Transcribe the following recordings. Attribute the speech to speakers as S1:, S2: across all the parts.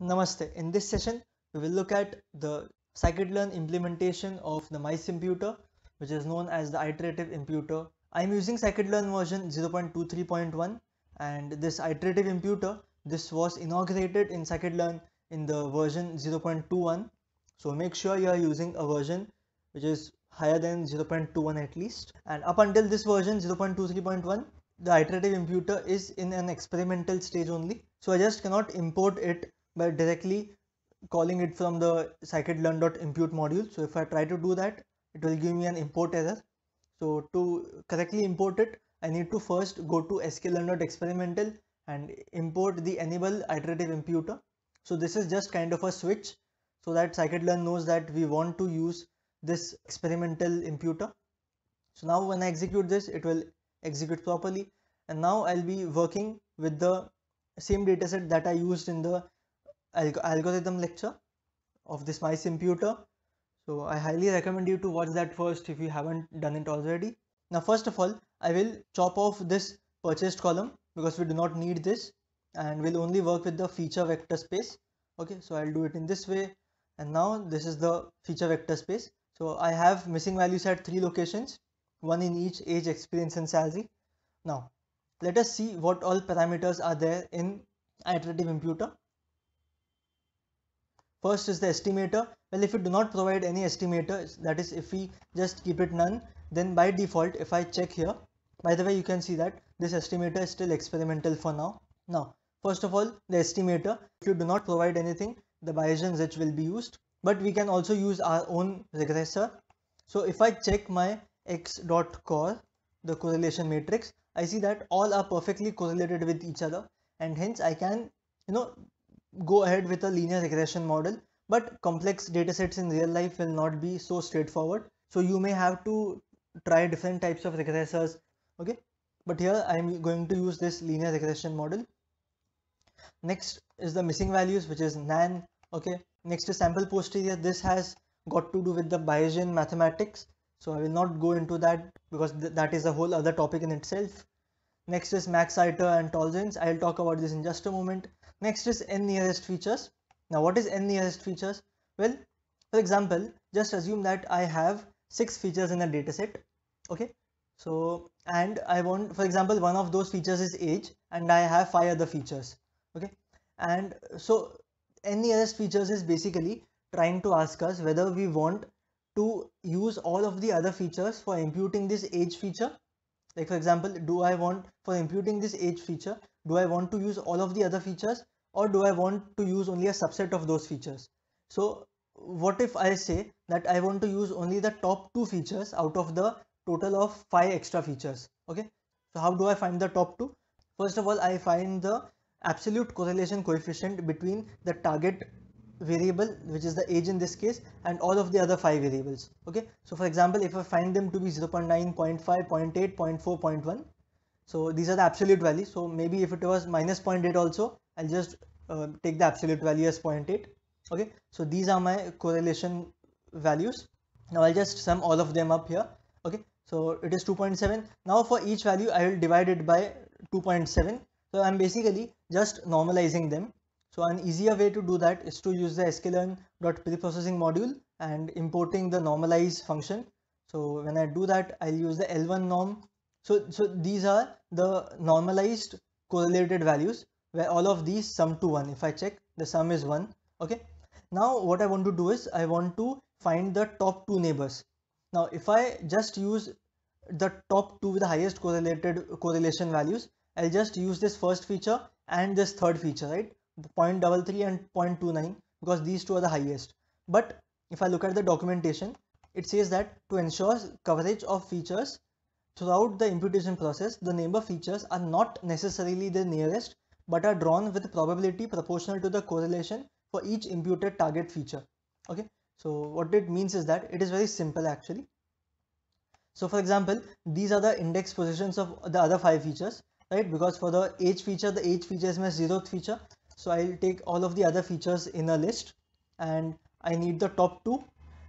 S1: Namaste. In this session, we will look at the scikit-learn implementation of the mice imputer, which is known as the iterative imputer. I'm using scikit-learn version 0.23.1 and this iterative imputer, this was inaugurated in scikit-learn in the version 0.21. So make sure you are using a version which is higher than 0.21 at least. And up until this version 0.23.1, the iterative imputer is in an experimental stage only. So I just cannot import it by directly calling it from the scikit-learn.impute module. So if I try to do that, it will give me an import error. So to correctly import it, I need to first go to sklearn.experimental and import the enable iterative imputer. So this is just kind of a switch so that scikit-learn knows that we want to use this experimental imputer. So now when I execute this, it will execute properly. And now I'll be working with the same dataset that I used in the alg algorithm lecture of this MySimputer. So I highly recommend you to watch that first if you haven't done it already. Now first of all, I will chop off this purchased column because we do not need this and we'll only work with the feature vector space. Okay, so I'll do it in this way and now this is the feature vector space. So I have missing values at three locations, one in each age, experience and salary. Now let us see what all parameters are there in iterative imputer First is the estimator. Well, if you do not provide any estimator, that is if we just keep it none, then by default, if I check here, by the way, you can see that this estimator is still experimental for now. Now, first of all, the estimator, if you do not provide anything, the Bayesian Rich will be used, but we can also use our own regressor. So if I check my x dot core, the correlation matrix, I see that all are perfectly correlated with each other and hence I can, you know, go ahead with a linear regression model but complex datasets in real life will not be so straightforward so you may have to try different types of regressors okay but here I am going to use this linear regression model next is the missing values which is NaN okay next is sample posterior this has got to do with the Bayesian mathematics so I will not go into that because th that is a whole other topic in itself next is Max and Tolerance I'll talk about this in just a moment Next is n nearest features. Now what is n nearest features? Well, for example, just assume that I have six features in a dataset. Okay. So, and I want, for example, one of those features is age and I have five other features. Okay. And so n nearest features is basically trying to ask us whether we want to use all of the other features for imputing this age feature. Like for example, do I want for imputing this age feature, do I want to use all of the other features or do I want to use only a subset of those features? So what if I say that I want to use only the top two features out of the total of five extra features. Okay, so how do I find the top two? First of all, I find the absolute correlation coefficient between the target variable which is the age in this case and all of the other five variables okay so for example if i find them to be 0 0.9 0 0.5 0 0.8 0.4 0.1 so these are the absolute values. So maybe if it was minus 0.8 also, I'll just uh, take the absolute value as 0.8. Okay, so these are my correlation values. Now I'll just sum all of them up here. Okay, so it is 2.7. Now for each value, I will divide it by 2.7. So I'm basically just normalizing them. So an easier way to do that is to use the sklearn.preprocessing module and importing the normalize function. So when I do that, I'll use the L1 norm so, so these are the normalized correlated values where all of these sum to 1. If I check the sum is 1 okay. Now what I want to do is I want to find the top two neighbors. Now if I just use the top two with the highest correlated correlation values I'll just use this first feature and this third feature right 0.33 and 0.29 because these two are the highest but if I look at the documentation it says that to ensure coverage of features Throughout the imputation process, the neighbor features are not necessarily the nearest but are drawn with probability proportional to the correlation for each imputed target feature. Okay, so what it means is that it is very simple actually. So for example, these are the index positions of the other five features, right? Because for the age feature, the age feature is my zeroth feature. So I'll take all of the other features in a list and I need the top two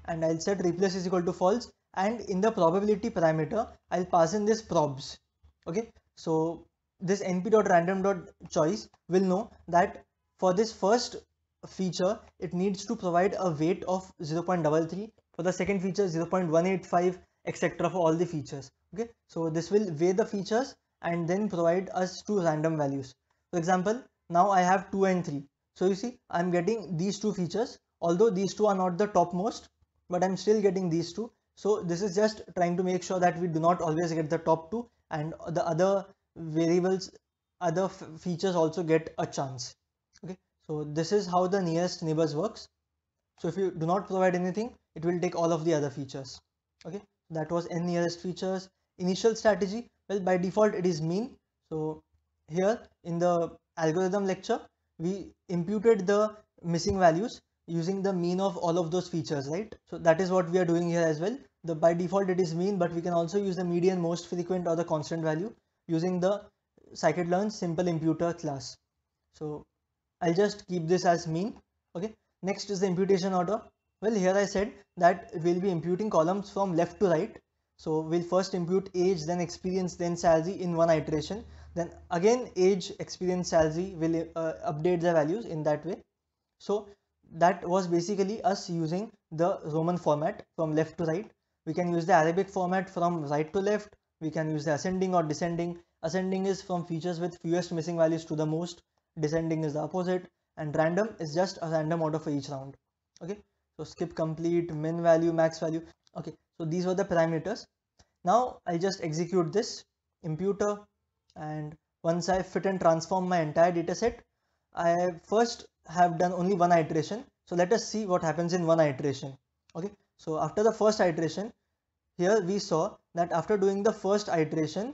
S1: and I'll set replace is equal to false and in the probability parameter I'll pass in this probs okay so this np.random.choice will know that for this first feature it needs to provide a weight of 0.33 for the second feature 0.185 etc for all the features okay so this will weigh the features and then provide us two random values for example now I have 2 and 3 so you see I'm getting these two features although these two are not the topmost but I'm still getting these two so this is just trying to make sure that we do not always get the top two and the other variables, other features also get a chance. Okay, so this is how the nearest neighbors works. So if you do not provide anything, it will take all of the other features. Okay, that was n nearest features. Initial strategy, well by default it is mean. So here in the algorithm lecture, we imputed the missing values using the mean of all of those features, right? So that is what we are doing here as well the by default it is mean but we can also use the median most frequent or the constant value using the scikit-learn simple imputer class so i'll just keep this as mean okay next is the imputation order well here i said that we'll be imputing columns from left to right so we'll first impute age then experience then salary in one iteration then again age experience salary will uh, update the values in that way so that was basically us using the roman format from left to right we can use the Arabic format from right to left. We can use the ascending or descending. Ascending is from features with fewest missing values to the most. Descending is the opposite. And random is just a random order for each round. Okay. So skip complete, min value, max value. Okay. So these were the parameters. Now I'll just execute this imputer and once I fit and transform my entire dataset, I first have done only one iteration. So let us see what happens in one iteration. Okay. So after the first iteration, here we saw that after doing the first iteration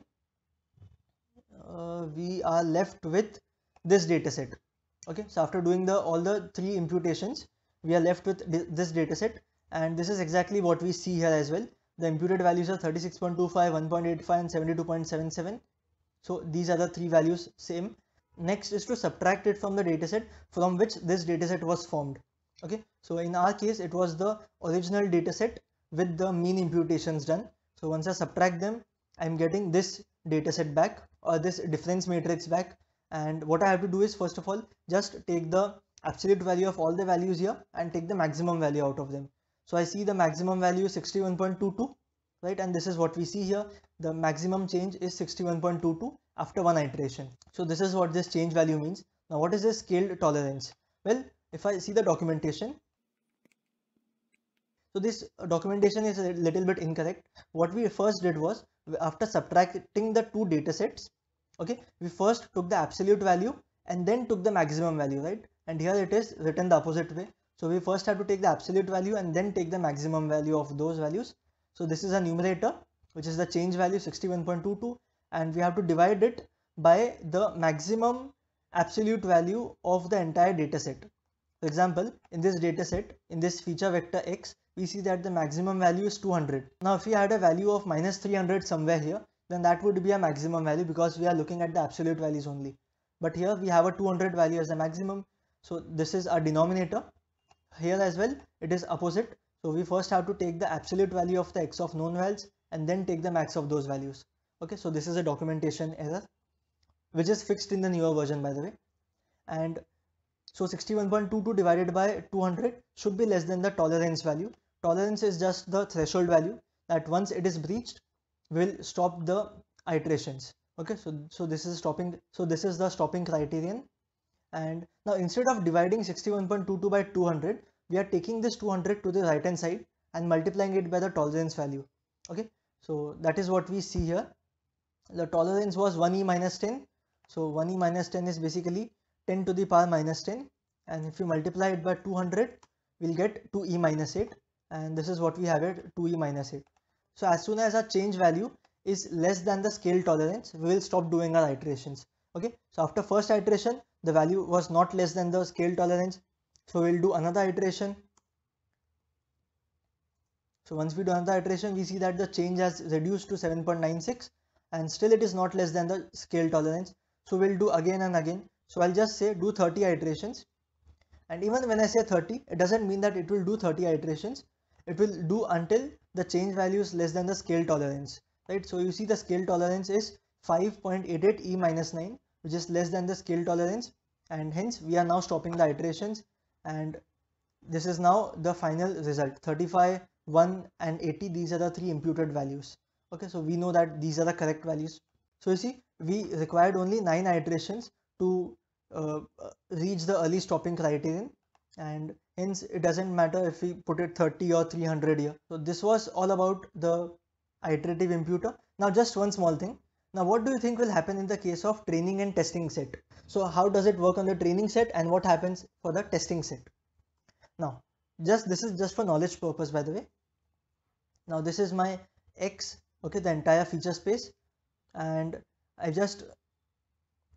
S1: uh, we are left with this dataset. okay so after doing the all the three imputations we are left with this dataset, and this is exactly what we see here as well the imputed values are 36.25 1.85 and 72.77 so these are the three values same next is to subtract it from the dataset from which this dataset was formed okay so in our case it was the original dataset with the mean imputations done. So once I subtract them, I'm getting this data set back or this difference matrix back. And what I have to do is first of all, just take the absolute value of all the values here and take the maximum value out of them. So I see the maximum value 61.22, right? And this is what we see here. The maximum change is 61.22 after one iteration. So this is what this change value means. Now what is this scaled tolerance? Well, if I see the documentation, so this documentation is a little bit incorrect. What we first did was after subtracting the two data sets, okay, we first took the absolute value and then took the maximum value, right? And here it is written the opposite way. So we first have to take the absolute value and then take the maximum value of those values. So this is a numerator, which is the change value 61.22 and we have to divide it by the maximum absolute value of the entire data set. For example, in this data set, in this feature vector x, we see that the maximum value is 200. Now if we had a value of minus 300 somewhere here, then that would be a maximum value because we are looking at the absolute values only. But here we have a 200 value as the maximum. So this is our denominator. Here as well, it is opposite. So we first have to take the absolute value of the x of known values and then take the max of those values. Okay, so this is a documentation error, which is fixed in the newer version by the way. And so 61.22 divided by 200 should be less than the tolerance value tolerance is just the threshold value that once it is breached will stop the iterations okay so so this is stopping so this is the stopping criterion and now instead of dividing 61.22 by 200 we are taking this 200 to the right hand side and multiplying it by the tolerance value okay so that is what we see here the tolerance was 1e minus 10 so 1e minus 10 is basically 10 to the power minus 10 and if you multiply it by 200 we'll get 2e minus 8 and this is what we have it, 2e minus 8 so as soon as our change value is less than the scale tolerance we will stop doing our iterations okay so after first iteration the value was not less than the scale tolerance so we'll do another iteration so once we do another iteration we see that the change has reduced to 7.96 and still it is not less than the scale tolerance so we'll do again and again so I'll just say do 30 iterations and even when I say 30 it doesn't mean that it will do 30 iterations it will do until the change value is less than the scale tolerance right so you see the scale tolerance is 5.88 e minus 9 which is less than the scale tolerance and hence we are now stopping the iterations and this is now the final result 35 1 and 80 these are the three imputed values okay so we know that these are the correct values so you see we required only nine iterations to uh, reach the early stopping criterion and hence it doesn't matter if we put it 30 or 300 here so this was all about the iterative imputer now just one small thing now what do you think will happen in the case of training and testing set so how does it work on the training set and what happens for the testing set now just this is just for knowledge purpose by the way now this is my x okay the entire feature space and i just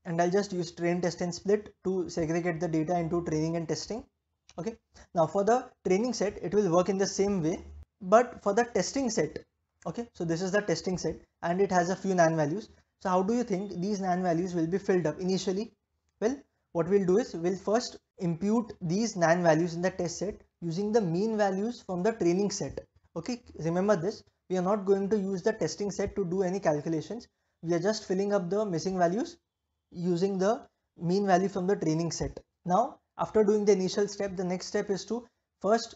S1: and i'll just use train test and split to segregate the data into training and testing okay now for the training set it will work in the same way but for the testing set okay so this is the testing set and it has a few nan values so how do you think these nan values will be filled up initially well what we'll do is we'll first impute these nan values in the test set using the mean values from the training set okay remember this we are not going to use the testing set to do any calculations we are just filling up the missing values using the mean value from the training set now after doing the initial step the next step is to first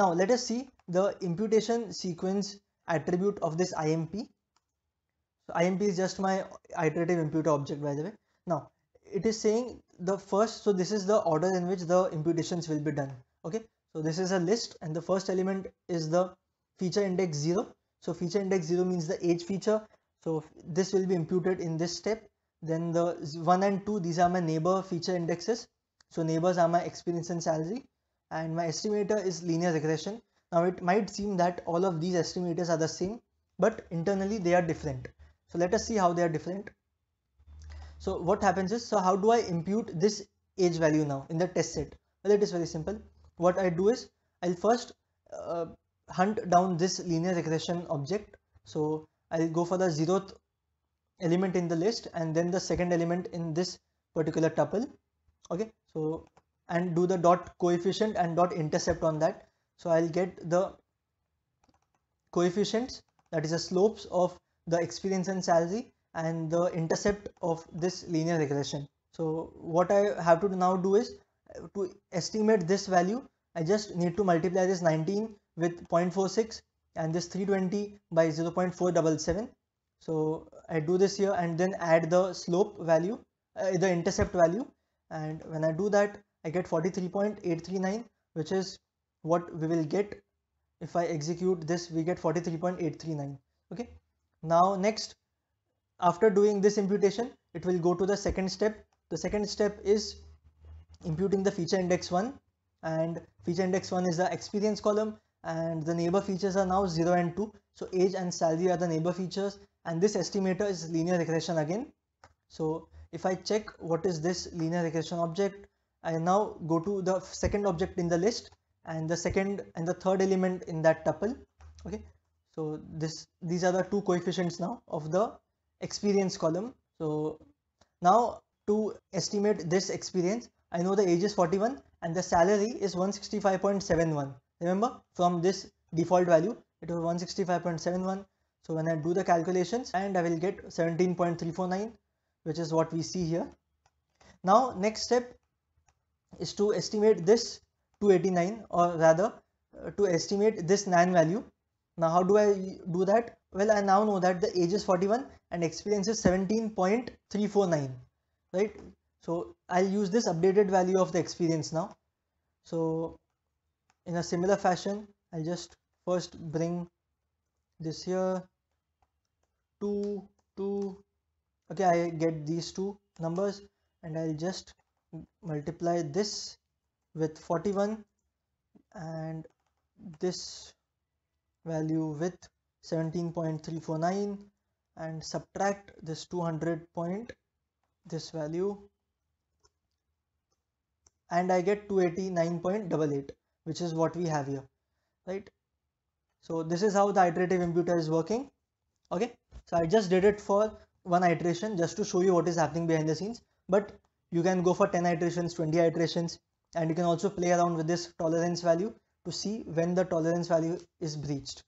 S1: now let us see the imputation sequence attribute of this imp so imp is just my iterative imputer object by the way now it is saying the first so this is the order in which the imputations will be done okay so this is a list and the first element is the feature index 0 so feature index 0 means the age feature so this will be imputed in this step then the 1 and 2 these are my neighbor feature indexes so neighbors are my experience and salary and my estimator is linear regression. Now it might seem that all of these estimators are the same but internally they are different. So let us see how they are different. So what happens is, so how do I impute this age value now in the test set? Well, it is very simple. What I do is, I'll first uh, hunt down this linear regression object. So I'll go for the zeroth element in the list and then the second element in this particular tuple. Okay, so and do the dot coefficient and dot intercept on that so I'll get the coefficients that is the slopes of the experience and salary and the intercept of this linear regression so what I have to now do is uh, to estimate this value I just need to multiply this 19 with 0.46 and this 320 by 0.477 so I do this here and then add the slope value uh, the intercept value and when I do that I get 43.839 which is what we will get if I execute this we get 43.839 okay now next after doing this imputation it will go to the second step the second step is imputing the feature index 1 and feature index 1 is the experience column and the neighbor features are now 0 and 2 so age and salary are the neighbor features and this estimator is linear regression again so if I check what is this linear regression object I now go to the second object in the list and the second and the third element in that tuple okay so this these are the two coefficients now of the experience column so now to estimate this experience I know the age is 41 and the salary is 165.71 remember from this default value it was 165.71 so when I do the calculations and I will get 17.349 which is what we see here. Now next step is to estimate this 289 or rather uh, to estimate this NaN value. Now how do I do that? Well I now know that the age is 41 and experience is 17.349 right. So I'll use this updated value of the experience now. So in a similar fashion I'll just first bring this here 2 2 okay I get these two numbers and I'll just multiply this with 41 and this value with 17.349 and subtract this 200 point this value and I get 289.88 which is what we have here right so this is how the iterative imputer is working okay so I just did it for one iteration just to show you what is happening behind the scenes but you can go for 10 iterations 20 iterations and you can also play around with this tolerance value to see when the tolerance value is breached